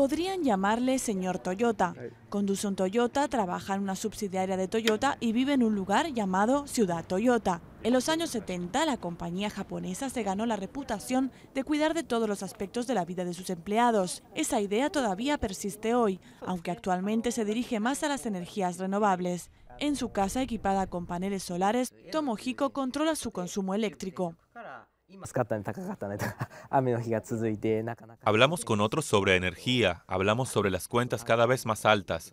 Podrían llamarle señor Toyota. Conduce un Toyota, trabaja en una subsidiaria de Toyota y vive en un lugar llamado Ciudad Toyota. En los años 70, la compañía japonesa se ganó la reputación de cuidar de todos los aspectos de la vida de sus empleados. Esa idea todavía persiste hoy, aunque actualmente se dirige más a las energías renovables. En su casa equipada con paneles solares, Tomohiko controla su consumo eléctrico. Hablamos con otros sobre energía, hablamos sobre las cuentas cada vez más altas.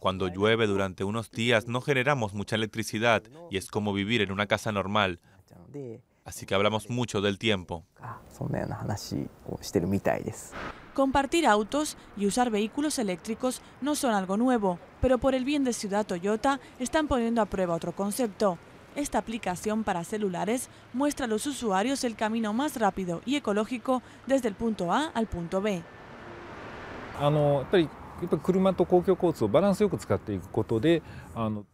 Cuando llueve durante unos días no generamos mucha electricidad y es como vivir en una casa normal. Así que hablamos mucho del tiempo. Ah, Compartir autos y usar vehículos eléctricos no son algo nuevo, pero por el bien de Ciudad Toyota están poniendo a prueba otro concepto, esta aplicación para celulares muestra a los usuarios el camino más rápido y ecológico desde el punto A al punto B.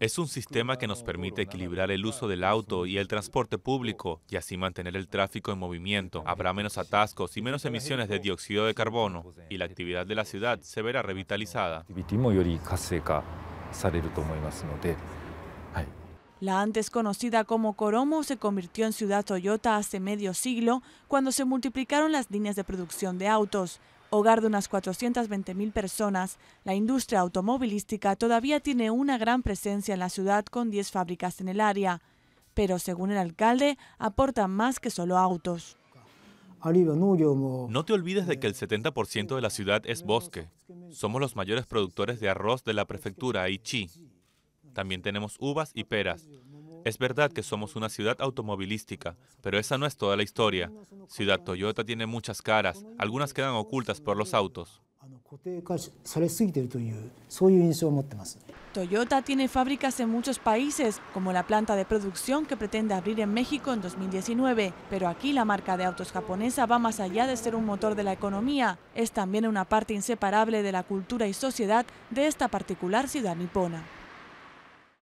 Es un sistema que nos permite equilibrar el uso del auto y el transporte público y así mantener el tráfico en movimiento. Habrá menos atascos y menos emisiones de dióxido de carbono y la actividad de la ciudad se verá revitalizada. La antes conocida como Coromo se convirtió en ciudad Toyota hace medio siglo cuando se multiplicaron las líneas de producción de autos. Hogar de unas 420.000 personas, la industria automovilística todavía tiene una gran presencia en la ciudad con 10 fábricas en el área, pero según el alcalde aporta más que solo autos. No te olvides de que el 70% de la ciudad es bosque. Somos los mayores productores de arroz de la prefectura Aichi. También tenemos uvas y peras. Es verdad que somos una ciudad automovilística, pero esa no es toda la historia. Ciudad Toyota tiene muchas caras, algunas quedan ocultas por los autos. Toyota tiene fábricas en muchos países, como la planta de producción que pretende abrir en México en 2019, pero aquí la marca de autos japonesa va más allá de ser un motor de la economía, es también una parte inseparable de la cultura y sociedad de esta particular ciudad nipona.